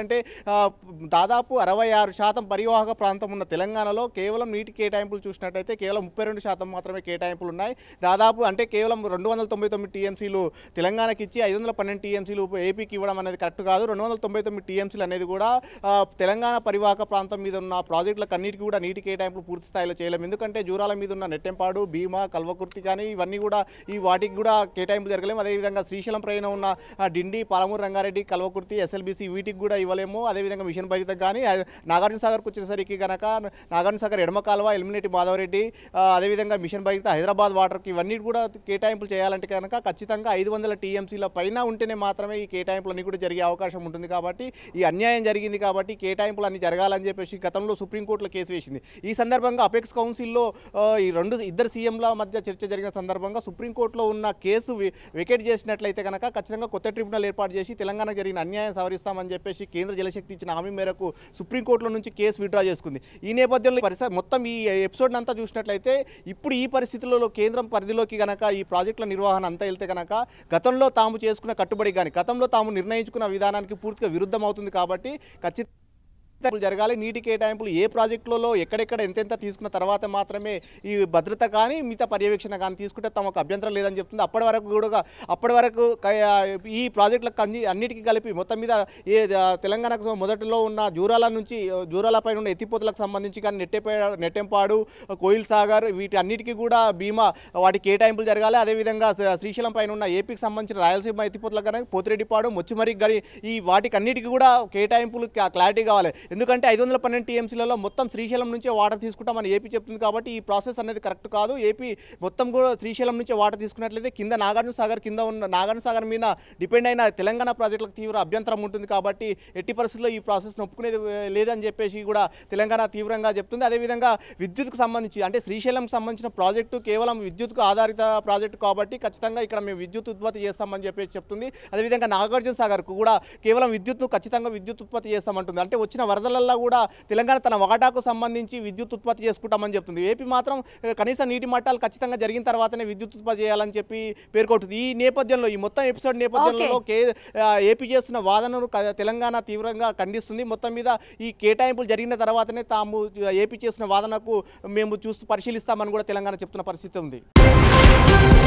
అంటే దాదాపు అరవై ఆరు శాతం పరివాహక ప్రాంతం ఉన్న తెలంగాణలో కేవలం నీటి కేటాయింపులు చూసినట్టయితే కేవలం ముప్పై రెండు శాతం మాత్రమే కేటాయింపులు ఉన్నాయి దాదాపు అంటే కేవలం రెండు వందల తొంభై తొమ్మిది టీఎంసీలు తెలంగాణకి ఇచ్చి ఐదు వందల పన్నెండు టీఎంసీలు ఏపీకి ఇవ్వడం అనేది కరెక్ట్ కాదు రెండు వందల తొంభై తొమ్మిది టీఎంసీలు అనేది కూడా తెలంగాణ పరివాహక ప్రాంతం మీద ఉన్న ప్రాజెక్టులకు అన్నిటికీ కూడా నీటి కేటాయింపులు పూర్తి స్థాయిలో చేయలేము ఎందుకంటే జూరాల మీద ఉన్న నెట్టెంపాడు భీమా కల్వకుర్తి కానీ ఇవన్నీ కూడా ఈ వాటికి కూడా కేటాయింపులు జరగలేము అదేవిధంగా శ్రీశైలం ప్రయాణం ఉన్న డిండి పాలమూరు రంగారెడ్డి కల్వకుర్తి ఎస్ఎల్బీసీ వీటికి కూడా ఇవ్వలేము అదేవిధంగా మిషన్ బడ్జెట్ కానీ నాగార్జునసాగర్కి వచ్చేసరికి కనుక నాగార్జునసాగర్ ఎడమ కాలువ ఎలిమినేటి మాధవరెడ్డి అదేవిధంగా మిషన్ బడ్జెట్ హైదరాబాద్ వాటర్కి ఇవన్నీ కూడా కేటాయింపులు చేయాలంటే కనుక ఖచ్చితంగా ఐదు వందల టీఎంసీల పైన ఉంటేనే మాత్రమే ఈ అన్నీ కూడా జరిగే అవకాశం ఉంటుంది కాబట్టి ఈ అన్యాయం జరిగింది కాబట్టి కేటాయింపులు అన్ని జరగాలని చెప్పేసి గతంలో సుప్రీంకోర్టులో కేసు వేసింది ఈ సందర్భంగా అపెక్స్ కౌన్సిల్లో ఈ రెండు ఇద్దరు సీఎంల మధ్య చర్చ జరిగిన సందర్భంగా సుప్రీంకోర్టులో ఉన్న కేసు వికెట్ చేసినట్లయితే కనుక ఖచ్చితంగా కొత్త ట్రిబ్యునల్ ఏర్పాటు చేసి తెలంగాణ జరిగిన అన్యాయం సవరిస్తామని చెప్పేసి కేంద్ర జలశక్తి ఇచ్చిన హామీ మేరకు సుప్రీంకోర్టులో నుంచి కేసు విత్డ్రా చేసుకుంది ఈ నేపథ్యంలో పరిస్థితి మొత్తం ఈ ఎపిసోడ్ అంతా చూసినట్లయితే ఇప్పుడు ఈ పరిస్థితులలో కేంద్రం పరిధిలోకి గనక ఈ ప్రాజెక్టుల నిర్వహణ అంతా వెళ్తే కనుక గతంలో తాము చేసుకున్న కట్టుబడి కానీ గతంలో తాము నిర్ణయించుకున్న విధానానికి పూర్తిగా విరుద్ధమవుతుంది కాబట్టి ఖచ్చితంగా జరగాలి నీటి కేటాయింపులు ఏ ప్రాజెక్టులలో ఎక్కడెక్కడ ఎంతెంత తీసుకున్న తర్వాత మాత్రమే ఈ భద్రత కానీ మిగతా పర్యవేక్షణ కానీ తీసుకుంటే తమకు అభ్యంతరం లేదని చెప్తుంది అప్పటి వరకు కూడా అప్పటి వరకు ఈ ప్రాజెక్టులకు అన్ని అన్నిటికీ కలిపి మొత్తం మీద ఏ తెలంగాణకు మొదటిలో ఉన్న జూరాల నుంచి జూరాలపై ఉన్న ఎత్తిపోతలకు సంబంధించి కానీ నెట్టెపే నెట్టెంపాడు కోయిల్ సాగర్ వీటి అన్నిటికీ కూడా బీమా వాటి కేటాయింపులు జరగాలి అదేవిధంగా శ్రీశైలం పైన ఉన్న ఏపీకి సంబంధించిన రాయలసీమ ఎత్తిపోతలకు కానీ పోతిరెడ్డిపాడు మొచ్చిమరికి కానీ ఈ వాటికి అన్నిటికీ కూడా కేటాయింపులు క్లారిటీ కావాలి ఎందుకంటే ఐదు వందల పన్నెండు టీఎంసీలలో మొత్తం శ్రీశైలం నుంచే వాటర్ తీసుకుంటామని ఏపీ చెప్తుంది కాబట్టి ఈ ప్రాసెస్ అనేది కరెక్ట్ కాదు ఏపీ మొత్తం కూడా శ్రీశైలం నుంచే వాటర్ తీసుకున్నట్లయితే కింద నాగార్జున సాగర్ కింద ఉన్న నాగార్జున సాగర్ మీద డిపెండ్ అయిన తెలంగాణ ప్రాజెక్టులకు తీవ్ర అభ్యంతరం ఉంటుంది కాబట్టి ఎట్టి పరిస్థితుల్లో ఈ ప్రాసెస్ నొప్పుకునేది లేదని చెప్పేసి కూడా తెలంగాణ తీవ్రంగా చెప్తుంది అదేవిధంగా విద్యుత్కు సంబంధించి అంటే శ్రీశైలంకి సంబంధించిన ప్రాజెక్టు కేవలం విద్యుత్కు ఆధారిత ప్రాజెక్టు కాబట్టి ఖచ్చితంగా ఇక్కడ మేము విద్యుత్ ఉత్పత్తి చేస్తామని చెప్పేసి చెప్తుంది అదేవిధంగా నాగార్జున సాగర్కు కూడా కేవలం విద్యుత్ను ఖచ్చితంగా విద్యుత్ ఉత్పత్తి చేస్తామంటుంది అంటే వచ్చిన వరద వరదలల్లో కూడా తెలంగాణ తన ఒకటాకు సంబంధించి విద్యుత్ ఉత్పత్తి చేసుకుంటామని చెప్తుంది ఏపీ మాత్రం కనీస నీటి మట్టాలు ఖచ్చితంగా జరిగిన తర్వాతనే విద్యుత్ ఉత్పత్తి చేయాలని చెప్పి పేర్కొంటుంది ఈ నేపథ్యంలో ఈ మొత్తం ఎపిసోడ్ నేపథ్యంలో ఏపీ చేస్తున్న వాదనను తెలంగాణ తీవ్రంగా ఖండిస్తుంది మొత్తం మీద ఈ కేటాయింపులు జరిగిన తర్వాతనే తాము ఏపీ చేసిన వాదనకు మేము చూస్తూ పరిశీలిస్తామని కూడా తెలంగాణ చెప్తున్న పరిస్థితి ఉంది